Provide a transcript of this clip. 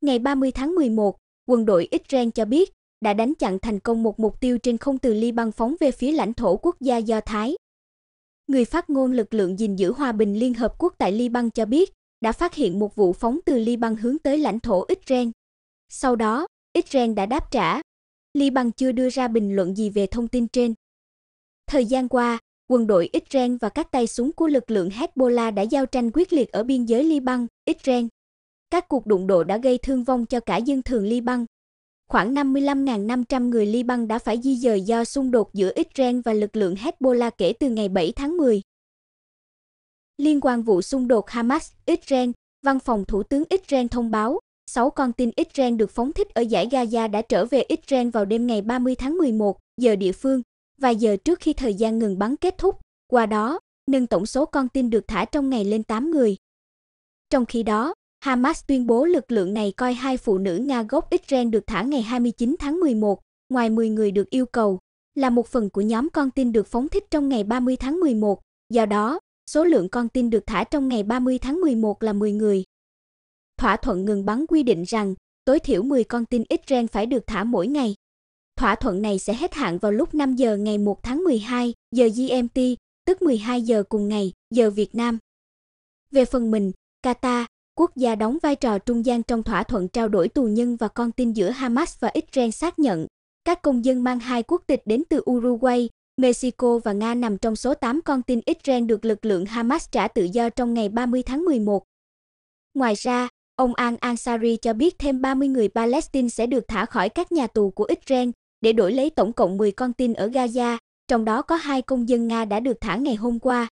Ngày 30 tháng 11, quân đội Israel cho biết đã đánh chặn thành công một mục tiêu trên không từ Liban phóng về phía lãnh thổ quốc gia Do Thái. Người phát ngôn lực lượng gìn giữ hòa bình Liên Hợp Quốc tại Liban cho biết đã phát hiện một vụ phóng từ Liban hướng tới lãnh thổ Israel. Sau đó, Israel đã đáp trả. Liban chưa đưa ra bình luận gì về thông tin trên. Thời gian qua, quân đội Israel và các tay súng của lực lượng Hezbollah đã giao tranh quyết liệt ở biên giới Liban, Israel. Các cuộc đụng độ đã gây thương vong cho cả dân thường Liban. Khoảng 55.500 người Liban đã phải di dời do xung đột giữa Israel và lực lượng Hezbollah kể từ ngày 7 tháng 10. Liên quan vụ xung đột Hamas-Israel, văn phòng thủ tướng Israel thông báo, 6 con tin Israel được phóng thích ở giải Gaza đã trở về Israel vào đêm ngày 30 tháng 11 giờ địa phương, vài giờ trước khi thời gian ngừng bắn kết thúc. Qua đó, nâng tổng số con tin được thả trong ngày lên 8 người. Trong khi đó, Hamas tuyên bố lực lượng này coi hai phụ nữ Nga gốc Israel được thả ngày 29 tháng 11, ngoài 10 người được yêu cầu, là một phần của nhóm con tin được phóng thích trong ngày 30 tháng 11, do đó, số lượng con tin được thả trong ngày 30 tháng 11 là 10 người. Thỏa thuận ngừng bắn quy định rằng tối thiểu 10 con tin Israel phải được thả mỗi ngày. Thỏa thuận này sẽ hết hạn vào lúc 5 giờ ngày 1 tháng 12 giờ GMT, tức 12 giờ cùng ngày, giờ Việt Nam. Về phần mình, Qatar, quốc gia đóng vai trò trung gian trong thỏa thuận trao đổi tù nhân và con tin giữa Hamas và Israel xác nhận. Các công dân mang hai quốc tịch đến từ Uruguay, Mexico và Nga nằm trong số 8 con tin Israel được lực lượng Hamas trả tự do trong ngày 30 tháng 11. Ngoài ra, ông Al Ansari cho biết thêm 30 người Palestine sẽ được thả khỏi các nhà tù của Israel để đổi lấy tổng cộng 10 con tin ở Gaza, trong đó có hai công dân Nga đã được thả ngày hôm qua.